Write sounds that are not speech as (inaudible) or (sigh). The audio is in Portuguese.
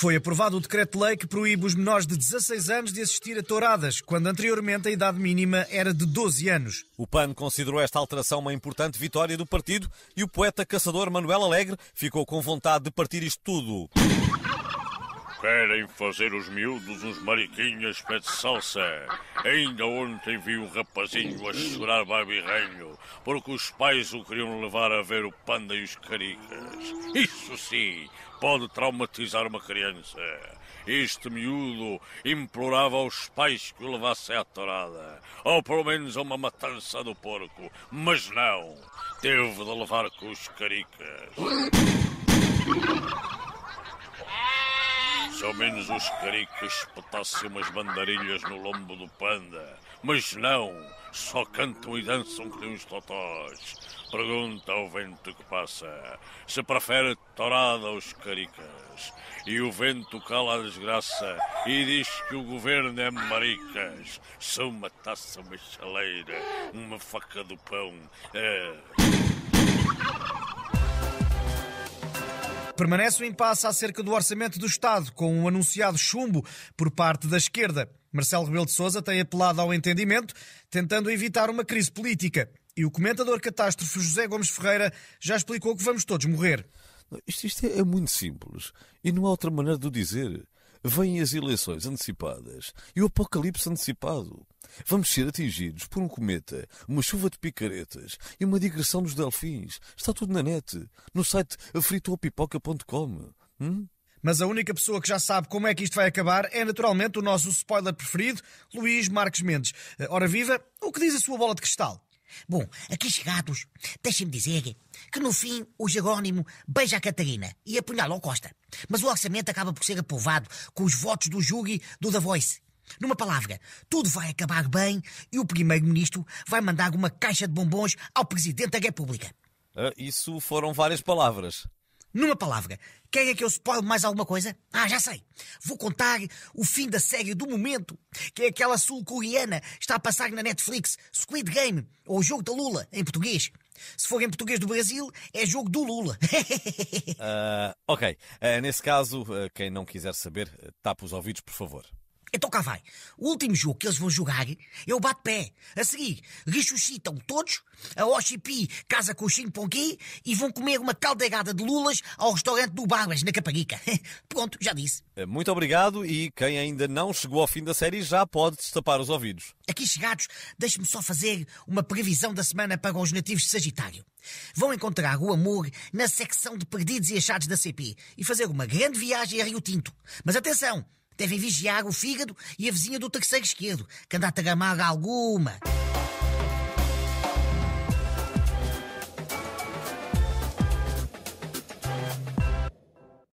Foi aprovado o decreto-lei que proíbe os menores de 16 anos de assistir a touradas, quando anteriormente a idade mínima era de 12 anos. O PAN considerou esta alteração uma importante vitória do partido e o poeta caçador Manuel Alegre ficou com vontade de partir isto tudo. Querem fazer os miúdos uns mariquinhas pé de salsa. Ainda ontem vi um rapazinho a chorar barbirranho porque os pais o queriam levar a ver o panda e os caricas. Isso sim, pode traumatizar uma criança. Este miúdo implorava aos pais que o levassem à torada, ou pelo menos a uma matança do porco, mas não. Teve de levar com os caricas. Se ao menos os caricas espetassem umas bandarilhas no lombo do panda. Mas não, só cantam e dançam que uns totós. Pergunta ao vento que passa se prefere torada aos caricas. E o vento cala a desgraça e diz que o governo é maricas. Se uma taça, uma chaleira, uma faca do pão. É... Permanece o impasse acerca do orçamento do Estado, com um anunciado chumbo por parte da esquerda. Marcelo Rebelo de Sousa tem apelado ao entendimento, tentando evitar uma crise política. E o comentador catástrofe José Gomes Ferreira já explicou que vamos todos morrer. Isto, isto é, é muito simples e não há outra maneira de o dizer. Vêm as eleições antecipadas e o apocalipse antecipado. Vamos ser atingidos por um cometa, uma chuva de picaretas e uma digressão dos delfins. Está tudo na net, no site afritopipoca.com. Hum? Mas a única pessoa que já sabe como é que isto vai acabar é naturalmente o nosso spoiler preferido, Luís Marques Mendes. Eh, ora viva, o que diz a sua bola de cristal? Bom, aqui chegados, deixem-me dizer que no fim o Jerónimo beija a Catarina e apunhala ao Costa. Mas o orçamento acaba por ser aprovado com os votos do júri do Da Voice. Numa palavra, tudo vai acabar bem e o primeiro-ministro vai mandar uma caixa de bombons ao presidente da República. Ah, isso foram várias palavras. Numa palavra, quem é que eu spoil mais alguma coisa? Ah, já sei. Vou contar o fim da série do momento, que é aquela sul-coreana está a passar na Netflix, Squid Game, ou Jogo da Lula, em português. Se for em português do Brasil, é jogo do Lula. uh, (laughs) ok. Uh, nesse caso, uh, quem não quiser saber, tapa os ouvidos, por favor. Então cá vai. O último jogo que eles vão jogar é o bate-pé. A seguir, ressuscitam todos, a Oxipi casa com o Ximponqui e vão comer uma caldeirada de lulas ao restaurante do Barbas, na Caparica. (laughs) Pronto, já disse. Eh, muito obrigado e quem ainda não chegou ao fim da série já pode destapar os ouvidos. Aqui chegados, deixe-me só fazer uma previsão da semana para os nativos de Sagitário. Vão encontrar o amor na secção de perdidos e achados da CP e fazer uma grande viagem a Rio Tinto. Mas atenção! devem vigiar o fígado e a vizinha do terceiro esquerdo, que anda a tramar alguma.